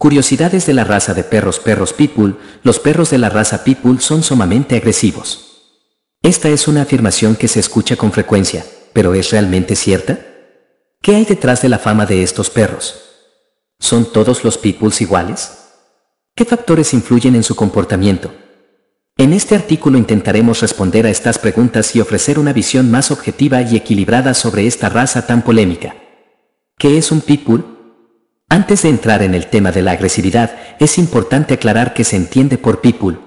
Curiosidades de la raza de perros Perros Pitbull, los perros de la raza Pitbull son sumamente agresivos. Esta es una afirmación que se escucha con frecuencia, pero ¿es realmente cierta? ¿Qué hay detrás de la fama de estos perros? ¿Son todos los Pitbulls iguales? ¿Qué factores influyen en su comportamiento? En este artículo intentaremos responder a estas preguntas y ofrecer una visión más objetiva y equilibrada sobre esta raza tan polémica. ¿Qué es un Pitbull? Antes de entrar en el tema de la agresividad, es importante aclarar que se entiende por pitbull.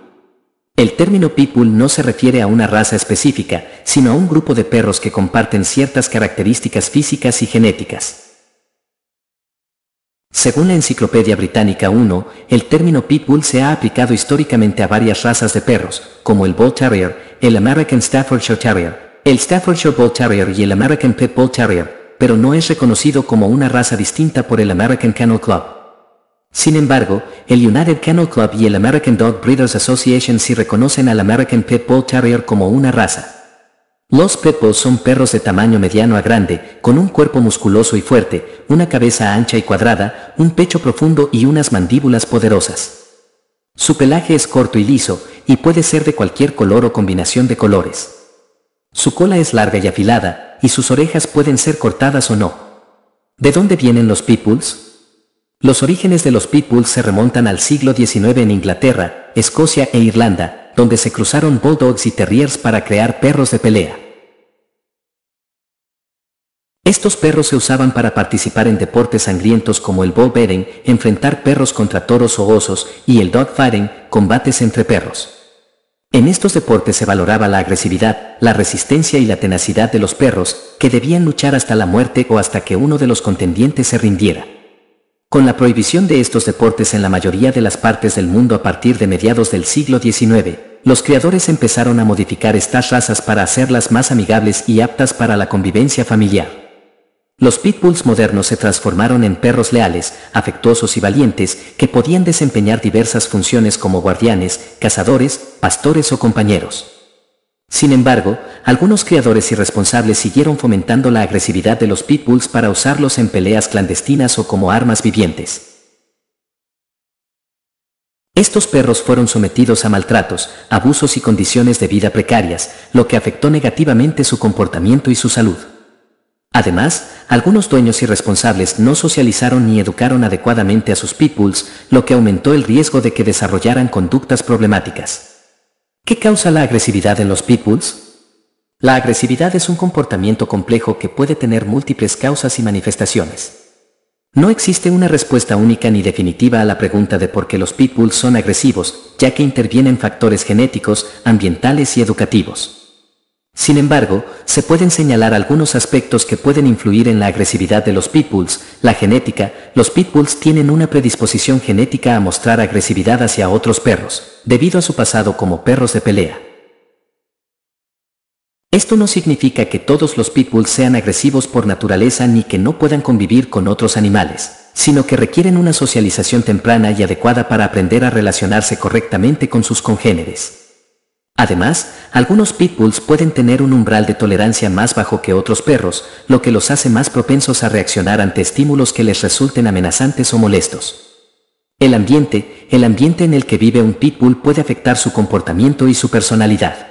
El término pitbull no se refiere a una raza específica, sino a un grupo de perros que comparten ciertas características físicas y genéticas. Según la Enciclopedia Británica 1, el término pitbull se ha aplicado históricamente a varias razas de perros, como el Bull Terrier, el American Staffordshire Terrier, el Staffordshire Bull Terrier y el American Pit Bull Terrier, pero no es reconocido como una raza distinta por el American Kennel Club. Sin embargo, el United Kennel Club y el American Dog Breeders Association sí reconocen al American Pit Bull Terrier como una raza. Los Pitbulls son perros de tamaño mediano a grande, con un cuerpo musculoso y fuerte, una cabeza ancha y cuadrada, un pecho profundo y unas mandíbulas poderosas. Su pelaje es corto y liso, y puede ser de cualquier color o combinación de colores. Su cola es larga y afilada, y sus orejas pueden ser cortadas o no. ¿De dónde vienen los pitbulls? Los orígenes de los Pitbulls se remontan al siglo XIX en Inglaterra, Escocia e Irlanda, donde se cruzaron Bulldogs y Terriers para crear perros de pelea. Estos perros se usaban para participar en deportes sangrientos como el bull betting, enfrentar perros contra toros o osos, y el dogfighting, combates entre perros. En estos deportes se valoraba la agresividad, la resistencia y la tenacidad de los perros, que debían luchar hasta la muerte o hasta que uno de los contendientes se rindiera. Con la prohibición de estos deportes en la mayoría de las partes del mundo a partir de mediados del siglo XIX, los creadores empezaron a modificar estas razas para hacerlas más amigables y aptas para la convivencia familiar. Los pitbulls modernos se transformaron en perros leales, afectuosos y valientes que podían desempeñar diversas funciones como guardianes, cazadores, pastores o compañeros. Sin embargo, algunos criadores irresponsables siguieron fomentando la agresividad de los pitbulls para usarlos en peleas clandestinas o como armas vivientes. Estos perros fueron sometidos a maltratos, abusos y condiciones de vida precarias, lo que afectó negativamente su comportamiento y su salud. Además, algunos dueños irresponsables no socializaron ni educaron adecuadamente a sus pitbulls, lo que aumentó el riesgo de que desarrollaran conductas problemáticas. ¿Qué causa la agresividad en los pitbulls? La agresividad es un comportamiento complejo que puede tener múltiples causas y manifestaciones. No existe una respuesta única ni definitiva a la pregunta de por qué los pitbulls son agresivos, ya que intervienen factores genéticos, ambientales y educativos. Sin embargo, se pueden señalar algunos aspectos que pueden influir en la agresividad de los pitbulls, la genética, los pitbulls tienen una predisposición genética a mostrar agresividad hacia otros perros, debido a su pasado como perros de pelea. Esto no significa que todos los pitbulls sean agresivos por naturaleza ni que no puedan convivir con otros animales, sino que requieren una socialización temprana y adecuada para aprender a relacionarse correctamente con sus congéneres. Además, algunos pitbulls pueden tener un umbral de tolerancia más bajo que otros perros, lo que los hace más propensos a reaccionar ante estímulos que les resulten amenazantes o molestos. El ambiente, el ambiente en el que vive un pitbull puede afectar su comportamiento y su personalidad.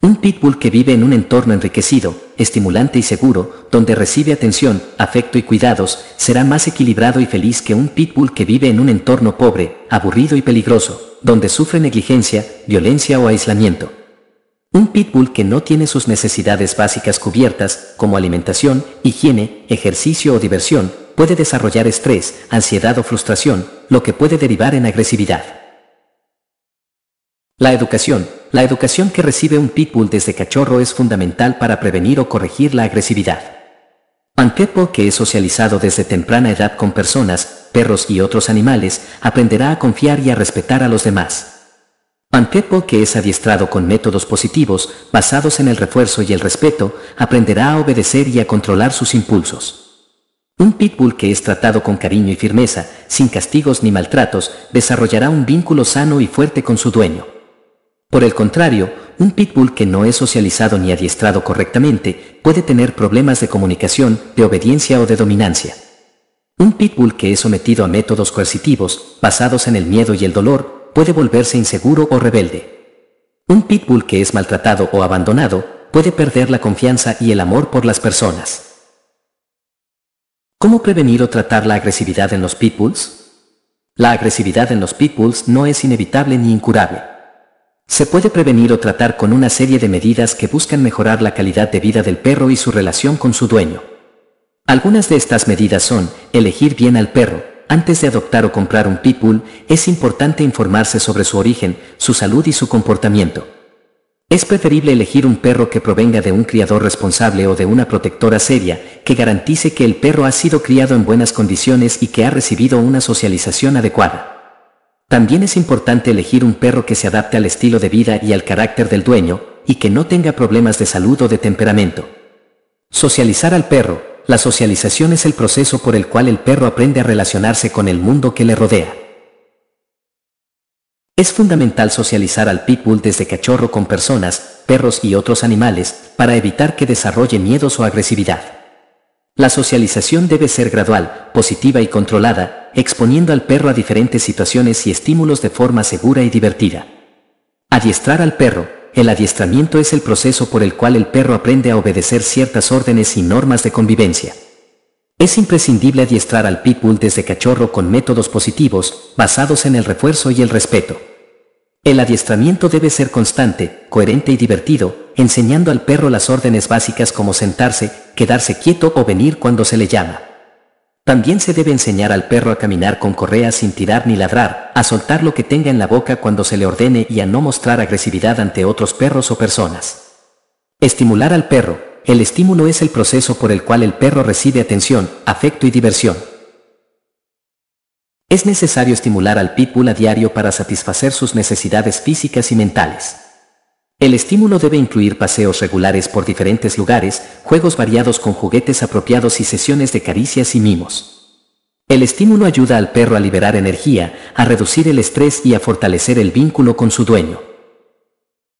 Un pitbull que vive en un entorno enriquecido, estimulante y seguro, donde recibe atención, afecto y cuidados, será más equilibrado y feliz que un pitbull que vive en un entorno pobre, aburrido y peligroso donde sufre negligencia, violencia o aislamiento. Un pitbull que no tiene sus necesidades básicas cubiertas, como alimentación, higiene, ejercicio o diversión, puede desarrollar estrés, ansiedad o frustración, lo que puede derivar en agresividad. La educación. La educación que recibe un pitbull desde cachorro es fundamental para prevenir o corregir la agresividad pitbull que es socializado desde temprana edad con personas, perros y otros animales, aprenderá a confiar y a respetar a los demás. pitbull que es adiestrado con métodos positivos, basados en el refuerzo y el respeto, aprenderá a obedecer y a controlar sus impulsos. Un pitbull que es tratado con cariño y firmeza, sin castigos ni maltratos, desarrollará un vínculo sano y fuerte con su dueño. Por el contrario, un pitbull que no es socializado ni adiestrado correctamente puede tener problemas de comunicación, de obediencia o de dominancia. Un pitbull que es sometido a métodos coercitivos, basados en el miedo y el dolor, puede volverse inseguro o rebelde. Un pitbull que es maltratado o abandonado puede perder la confianza y el amor por las personas. ¿Cómo prevenir o tratar la agresividad en los pitbulls? La agresividad en los pitbulls no es inevitable ni incurable se puede prevenir o tratar con una serie de medidas que buscan mejorar la calidad de vida del perro y su relación con su dueño. Algunas de estas medidas son, elegir bien al perro. Antes de adoptar o comprar un pitbull, es importante informarse sobre su origen, su salud y su comportamiento. Es preferible elegir un perro que provenga de un criador responsable o de una protectora seria, que garantice que el perro ha sido criado en buenas condiciones y que ha recibido una socialización adecuada. También es importante elegir un perro que se adapte al estilo de vida y al carácter del dueño, y que no tenga problemas de salud o de temperamento. Socializar al perro. La socialización es el proceso por el cual el perro aprende a relacionarse con el mundo que le rodea. Es fundamental socializar al pitbull desde cachorro con personas, perros y otros animales, para evitar que desarrolle miedos o agresividad. La socialización debe ser gradual, positiva y controlada, exponiendo al perro a diferentes situaciones y estímulos de forma segura y divertida. Adiestrar al perro. El adiestramiento es el proceso por el cual el perro aprende a obedecer ciertas órdenes y normas de convivencia. Es imprescindible adiestrar al pitbull desde cachorro con métodos positivos, basados en el refuerzo y el respeto. El adiestramiento debe ser constante, coherente y divertido, enseñando al perro las órdenes básicas como sentarse, quedarse quieto o venir cuando se le llama. También se debe enseñar al perro a caminar con correa sin tirar ni ladrar, a soltar lo que tenga en la boca cuando se le ordene y a no mostrar agresividad ante otros perros o personas. Estimular al perro. El estímulo es el proceso por el cual el perro recibe atención, afecto y diversión. Es necesario estimular al pitbull a diario para satisfacer sus necesidades físicas y mentales. El estímulo debe incluir paseos regulares por diferentes lugares, juegos variados con juguetes apropiados y sesiones de caricias y mimos. El estímulo ayuda al perro a liberar energía, a reducir el estrés y a fortalecer el vínculo con su dueño.